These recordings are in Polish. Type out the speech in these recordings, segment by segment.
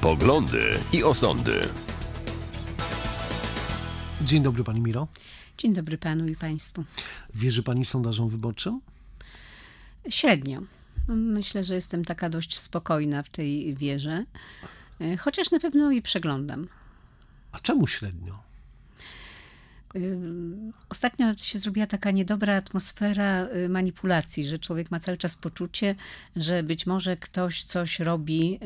Poglądy i osądy. Dzień dobry Pani Miro. Dzień dobry Panu i Państwu. Wierzy Pani sondażom wyborczym? Średnio. Myślę, że jestem taka dość spokojna w tej wierze, e, chociaż na pewno i przeglądam. A czemu średnio? Ostatnio się zrobiła taka niedobra atmosfera y, manipulacji, że człowiek ma cały czas poczucie, że być może ktoś coś robi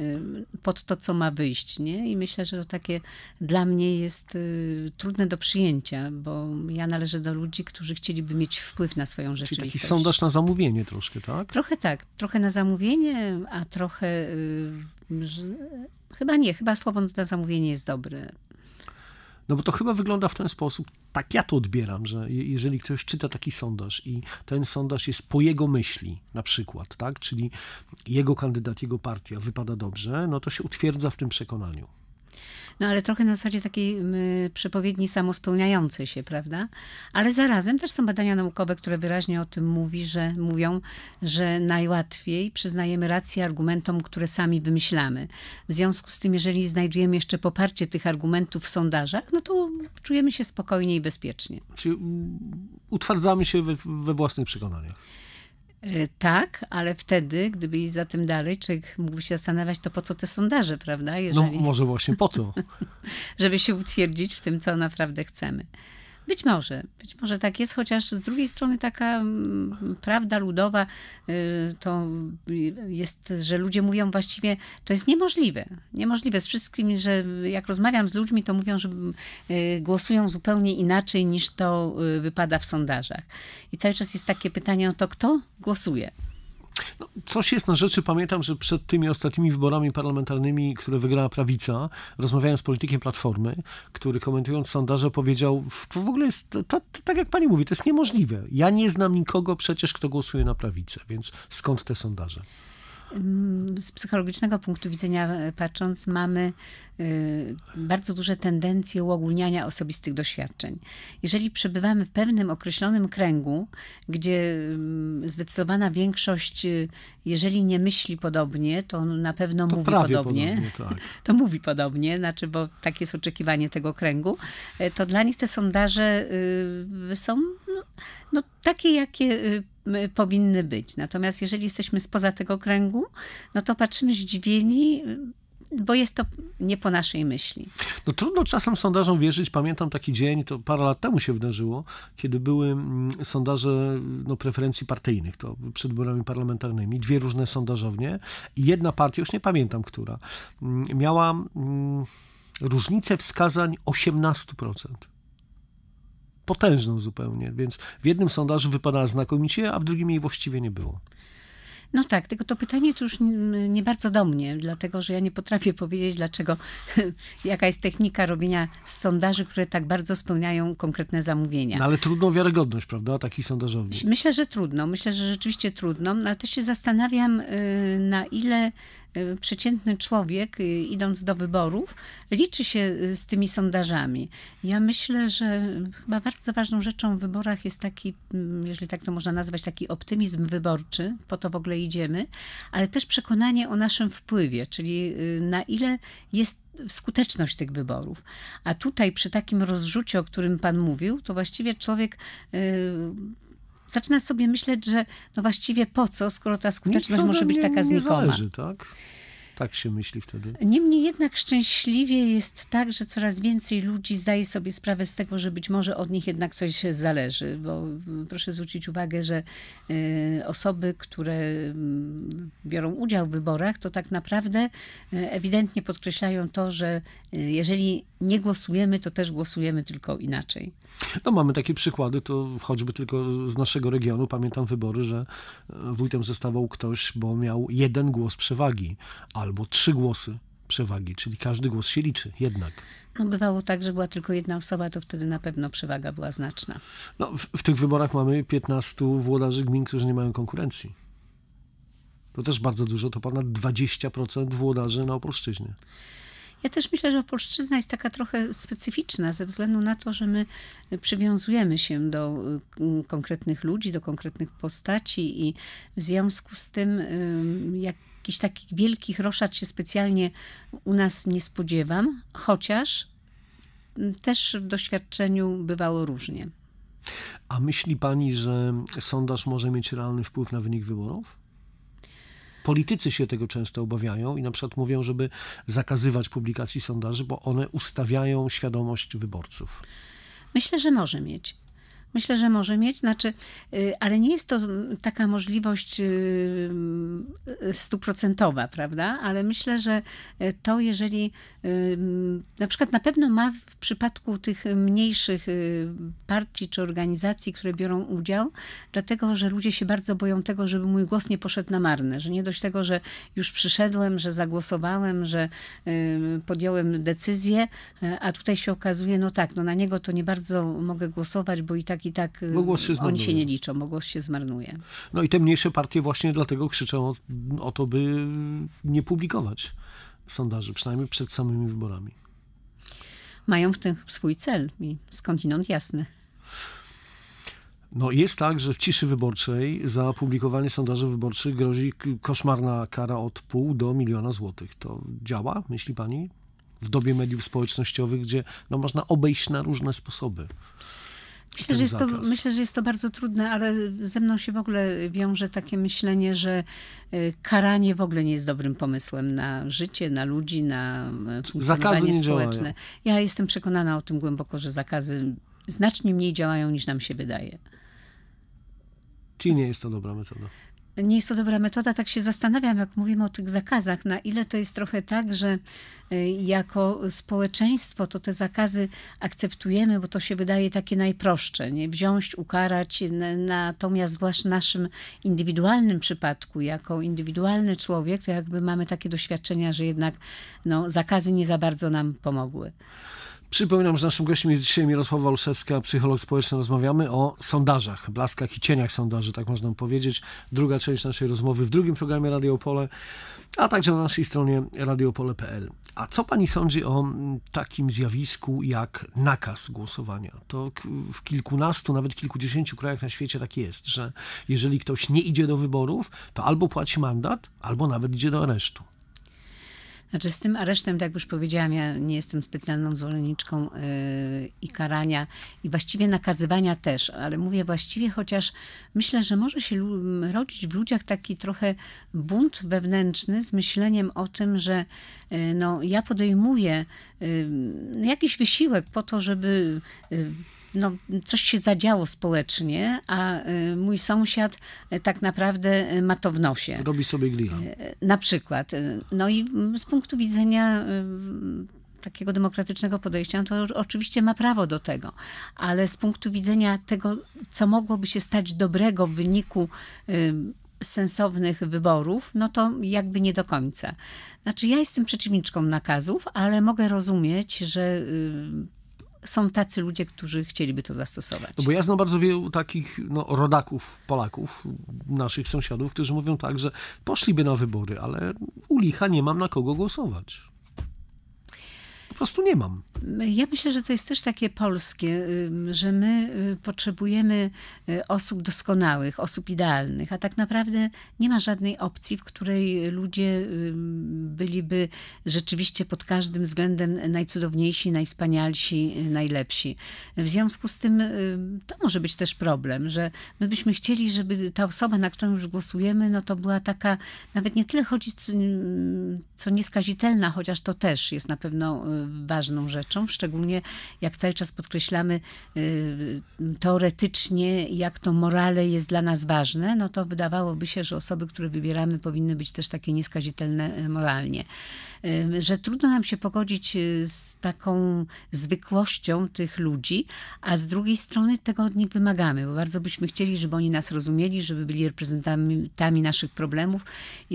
y, pod to, co ma wyjść. Nie? I myślę, że to takie dla mnie jest y, trudne do przyjęcia, bo ja należę do ludzi, którzy chcieliby mieć wpływ na swoją rzeczywistość. Czyli taki sondaż na zamówienie troszkę, tak? Trochę tak. Trochę na zamówienie, a trochę... Chyba nie, chyba słowo na zamówienie jest dobre. No bo to chyba wygląda w ten sposób, tak ja to odbieram, że jeżeli ktoś czyta taki sondaż i ten sondaż jest po jego myśli, na przykład, tak, czyli jego kandydat, jego partia wypada dobrze, no to się utwierdza w tym przekonaniu. No ale trochę na zasadzie takiej y, przepowiedni samospełniającej się, prawda? Ale zarazem też są badania naukowe, które wyraźnie o tym mówi, że mówią, że najłatwiej przyznajemy rację argumentom, które sami wymyślamy. W związku z tym, jeżeli znajdujemy jeszcze poparcie tych argumentów w sondażach, no to czujemy się spokojnie i bezpiecznie. Czy utwardzamy się we, we własnych przekonaniach. E, tak, ale wtedy, gdyby iść za tym dalej, człowiek mógłby się zastanawiać, to po co te sondaże, prawda? No, Jeżeli... No może właśnie po to. żeby się utwierdzić w tym, co naprawdę chcemy. Być może, być może tak jest, chociaż z drugiej strony taka mm, prawda ludowa y, to jest, że ludzie mówią właściwie, to jest niemożliwe. Niemożliwe z wszystkimi, że jak rozmawiam z ludźmi, to mówią, że mm, y, głosują zupełnie inaczej niż to y, wypada w sondażach. I cały czas jest takie pytanie, o to kto głosuje? No, coś jest na rzeczy. Pamiętam, że przed tymi ostatnimi wyborami parlamentarnymi, które wygrała prawica, rozmawiałem z politykiem Platformy, który komentując sondaże powiedział, to w ogóle jest, to, to, tak jak pani mówi, to jest niemożliwe. Ja nie znam nikogo przecież, kto głosuje na prawicę, więc skąd te sondaże? Mm, z psychologicznego punktu widzenia e, patrząc, mamy e, bardzo duże tendencje uogólniania osobistych doświadczeń. Jeżeli przebywamy w pewnym określonym kręgu, gdzie mm, zdecydowana większość, e, jeżeli nie myśli podobnie, to na pewno to mówi podobnie, podobnie tak. to mówi podobnie, znaczy, bo takie jest oczekiwanie tego kręgu, to dla nich te sondaże y, są no, no, takie, jakie y, powinny być. Natomiast jeżeli jesteśmy spoza tego kręgu, no to patrzymy zdziwieni, bo jest to nie po naszej myśli. No trudno czasem sondażom wierzyć. Pamiętam taki dzień, to parę lat temu się wydarzyło, kiedy były mm, sondaże no, preferencji partyjnych, to przed wyborami parlamentarnymi, dwie różne sondażownie i jedna partia, już nie pamiętam która, mm, miała mm, różnicę wskazań 18% potężną zupełnie, więc w jednym sondażu wypadała znakomicie, a w drugim jej właściwie nie było. No tak, tylko to pytanie to już nie bardzo do mnie, dlatego że ja nie potrafię powiedzieć, dlaczego, jaka jest technika robienia sondaży, które tak bardzo spełniają konkretne zamówienia. No ale trudną wiarygodność, prawda, takich sondażowni. Myślę, że trudno, myślę, że rzeczywiście trudno, no ale też się zastanawiam, y, na ile Y, przeciętny człowiek, y, idąc do wyborów, liczy się y, z tymi sondażami. Ja myślę, że chyba bardzo ważną rzeczą w wyborach jest taki, mm, jeżeli tak to można nazwać, taki optymizm wyborczy, po to w ogóle idziemy, ale też przekonanie o naszym wpływie, czyli na ile jest skuteczność tych wyborów. A tutaj przy takim rozrzucie, o którym Pan mówił, to właściwie człowiek. Yy, zaczyna sobie myśleć, że no właściwie po co, skoro ta skuteczność może być taka znikoma. Zależy, tak? Tak się myśli wtedy. Niemniej jednak szczęśliwie jest tak, że coraz więcej ludzi zdaje sobie sprawę z tego, że być może od nich jednak coś zależy, bo mm, proszę zwrócić uwagę, że y, osoby, które mm, biorą udział w wyborach, to tak naprawdę y, ewidentnie podkreślają to, że y, jeżeli nie głosujemy, to też głosujemy tylko inaczej. No mamy takie przykłady, to choćby tylko z naszego regionu, pamiętam wybory, że wójtem zostawał ktoś, bo miał jeden głos przewagi, a albo trzy głosy przewagi, czyli każdy głos się liczy jednak. No bywało tak, że była tylko jedna osoba, to wtedy na pewno przewaga była znaczna. No, w, w tych wyborach mamy 15 włodarzy gmin, którzy nie mają konkurencji. To też bardzo dużo, to ponad 20% włodarzy na Opolszczyźnie. Ja też myślę, że polszczyzna jest taka trochę specyficzna ze względu na to, że my przywiązujemy się do y, konkretnych ludzi, do konkretnych postaci i w związku z tym jakichś takich wielkich roszad się specjalnie u nas nie spodziewam, chociaż też w doświadczeniu bywało różnie. A myśli pani, że sondaż może mieć realny wpływ na wynik wyborów? Politycy się tego często obawiają i na przykład mówią, żeby zakazywać publikacji sondaży, bo one ustawiają świadomość wyborców. Myślę, że może mieć. Myślę, że może mieć, znaczy, y, ale nie jest to taka możliwość y, y, stuprocentowa, prawda? Ale myślę, że to jeżeli na przykład na pewno ma w przypadku tych mniejszych partii czy organizacji, które biorą udział, dlatego, że ludzie się bardzo boją tego, żeby mój głos nie poszedł na marne, że nie dość tego, że już przyszedłem, że zagłosowałem, że podjąłem decyzję, a tutaj się okazuje, no tak, no na niego to nie bardzo mogę głosować, bo i tak tak i tak y, się oni się nie liczą, Mogłos się zmarnuje. No i te mniejsze partie właśnie dlatego krzyczą o, o to, by nie publikować sondaży, przynajmniej przed samymi wyborami. Mają w tym swój cel i skądinąd jasny. No jest tak, że w ciszy wyborczej za publikowanie sondaży wyborczych grozi koszmarna kara od pół do miliona złotych. To działa, myśli pani? W dobie mediów społecznościowych, gdzie no, można obejść na różne sposoby. Myślę że, jest to, myślę, że jest to bardzo trudne, ale ze mną się w ogóle wiąże takie myślenie, że e, karanie w ogóle nie jest dobrym pomysłem na życie, na ludzi, na e, funkcjonowanie społeczne. Działają. Ja jestem przekonana o tym głęboko, że zakazy znacznie mniej działają niż nam się wydaje. Czyli nie jest to dobra metoda? nie jest to dobra metoda. Tak się zastanawiam, jak mówimy o tych zakazach, na ile to jest trochę tak, że e, jako społeczeństwo to te zakazy akceptujemy, bo to się wydaje takie najprostsze, nie? wziąć, ukarać. Natomiast zwłaszcza w naszym indywidualnym przypadku, jako indywidualny człowiek, to jakby mamy takie doświadczenia, że jednak no, zakazy nie za bardzo nam pomogły. Przypominam, że naszym gościem jest dzisiaj Mirosława Olszewska, psycholog społeczny. Rozmawiamy o sondażach, blaskach i cieniach sondaży, tak można powiedzieć. Druga część naszej rozmowy w drugim programie Radio Pole, a także na naszej stronie radiopole.pl. A co pani sądzi o mm, takim zjawisku jak nakaz głosowania? To w kilkunastu, nawet kilkudziesięciu krajach na świecie tak jest, że jeżeli ktoś nie idzie do wyborów, to albo płaci mandat, albo nawet idzie do aresztu. Znaczy z tym aresztem, tak jak już powiedziałam, ja nie jestem specjalną zwolenniczką yy, i karania i właściwie nakazywania też, ale mówię właściwie, chociaż myślę, że może się rodzić w ludziach taki trochę bunt wewnętrzny z myśleniem o tym, że yy, no, ja podejmuję yy, jakiś wysiłek po to, żeby y, no, coś się zadziało społecznie, a y, mój sąsiad y, tak naprawdę y, ma to w nosie. Robi sobie glicha. Na przykład. No i mm, z punktu widzenia takiego demokratycznego podejścia, no to oczywiście ma prawo do tego, ale z punktu widzenia tego, co mogłoby się stać dobrego w wyniku sensownych wyborów, no to jakby nie do końca. Znaczy, ja jestem przeciwniczką nakazów, ale mogę rozumieć, że są tacy ludzie, którzy chcieliby to zastosować. No bo ja znam bardzo wielu takich no, rodaków Polaków, naszych sąsiadów, którzy mówią tak, że poszliby na wybory, ale u licha nie mam na kogo głosować prostu nie mam. Ja myślę, że to jest też takie polskie, że my y, potrzebujemy y, osób doskonałych, osób idealnych, a tak naprawdę nie ma żadnej opcji, w której ludzie byliby rzeczywiście pod każdym względem najcudowniejsi, najwspanialsi, y, najlepsi. W związku z tym to może być też problem, że my byśmy chcieli, żeby ta osoba, na którą już głosujemy, no to była taka, nawet nie tyle chodzi, co nieskazitelna, chociaż to też jest na pewno ważną rzeczą, szczególnie jak cały czas podkreślamy y, teoretycznie, jak to morale jest dla nas ważne, no to wydawałoby się, że osoby, które wybieramy, powinny być też takie nieskazitelne e, moralnie. Y, że trudno nam się pogodzić y, z taką zwykłością tych ludzi, a z drugiej strony tego od nich wymagamy, bo bardzo byśmy chcieli, żeby oni nas rozumieli, żeby byli reprezentantami naszych problemów, y,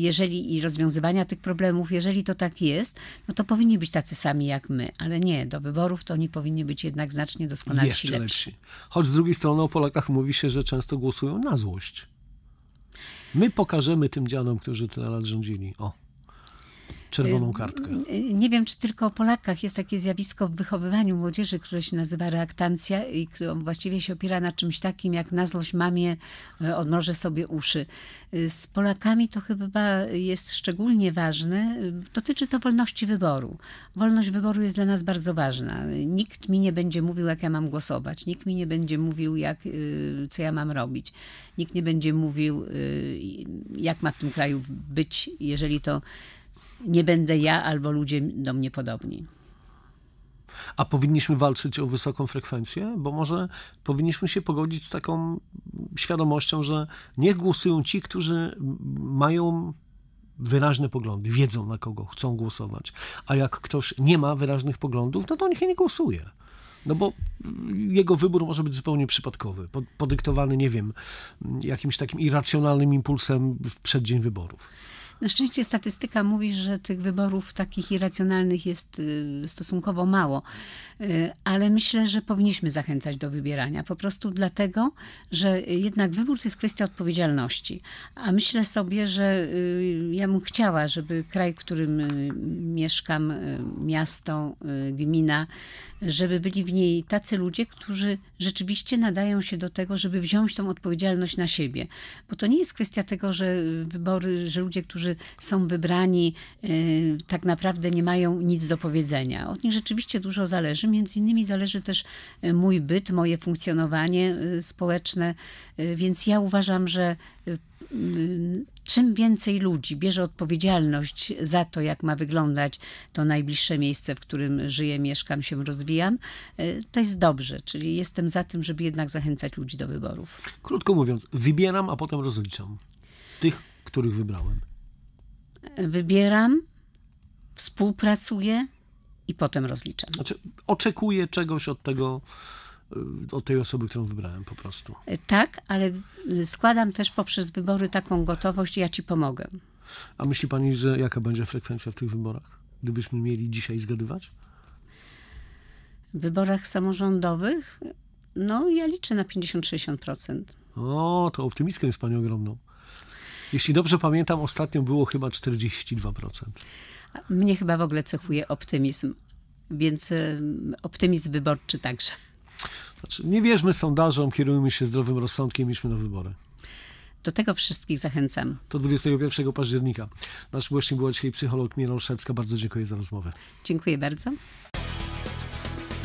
jeżeli i rozwiązywania tych problemów, jeżeli to tak jest, no to powinni być tacy sami jak my, ale nie, do wyborów to oni powinni być jednak znacznie doskonalsi, lepsi. lepsi. Choć z drugiej strony o Polakach mówi się, że często głosują na złość. My pokażemy tym dziadom, którzy tyle lat rządzili. O czerwoną kartkę. Y, y, nie wiem, czy tylko o Polakach jest takie zjawisko w wychowywaniu młodzieży, które się nazywa reaktancja i które właściwie się opiera na czymś takim, jak na złość mamie y, odmrożę sobie uszy. Z Polakami to chyba jest szczególnie ważne. Dotyczy to wolności wyboru. Wolność wyboru jest dla nas bardzo ważna. Nikt mi nie będzie mówił, jak ja mam głosować. Nikt mi nie będzie mówił, jak, co ja mam robić. Nikt nie będzie mówił, jak ma w tym kraju być, jeżeli to nie będę ja albo ludzie do mnie podobni. A powinniśmy walczyć o wysoką frekwencję, bo może powinniśmy się pogodzić z taką świadomością, że niech głosują ci, którzy mają wyraźne poglądy, wiedzą na kogo chcą głosować. A jak ktoś nie ma wyraźnych poglądów, no to niech nie głosuje. No bo jego wybór może być zupełnie przypadkowy, podyktowany, nie wiem, jakimś takim irracjonalnym impulsem w przeddzień wyborów. Na szczęście statystyka mówi, że tych wyborów takich irracjonalnych jest y, stosunkowo mało, y, ale myślę, że powinniśmy zachęcać do wybierania. Po prostu dlatego, że jednak wybór to jest kwestia odpowiedzialności. A myślę sobie, że y, ja bym chciała, żeby kraj, w którym mieszkam, miasto, gmina, żeby byli w niej tacy ludzie, którzy rzeczywiście nadają się do tego, żeby wziąć tą odpowiedzialność na siebie. Bo to nie jest kwestia tego, że wybory, że ludzie, którzy którzy są wybrani, y, tak naprawdę nie mają nic do powiedzenia. Od nich rzeczywiście dużo zależy. Między innymi zależy też y, mój byt, moje funkcjonowanie y, społeczne. Więc ja uważam, że czym więcej ludzi bierze odpowiedzialność za to, jak ma wyglądać to najbliższe miejsce, w którym żyję, mieszkam, się rozwijam, to jest dobrze. Czyli jestem za tym, żeby jednak zachęcać ludzi do wyborów. Krótko mówiąc, wybieram, a potem rozliczam tych, których wybrałem wybieram, współpracuję i potem rozliczam. Znaczy, oczekuję czegoś od tego, y, od tej osoby, którą wybrałem po prostu. E, tak, ale y, składam też poprzez wybory taką gotowość, ja ci pomogę. A myśli pani, że jaka będzie frekwencja w tych wyborach? Gdybyśmy mieli dzisiaj zgadywać? W wyborach samorządowych? No, ja liczę na 50-60%. O, to optymistką jest pani ogromną. Jeśli dobrze pamiętam, ostatnio było chyba 42%. Mnie chyba w ogóle cechuje optymizm, więc y, optymizm wyborczy także. Znaczy, nie wierzmy sondażom, kierujmy się zdrowym rozsądkiem, idźmy na wybory. Do tego wszystkich zachęcam. To 21 października. Nasz gościem była dzisiaj psycholog Mira Olszewska. Bardzo dziękuję za rozmowę. Dziękuję bardzo.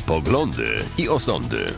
Poglądy i osądy.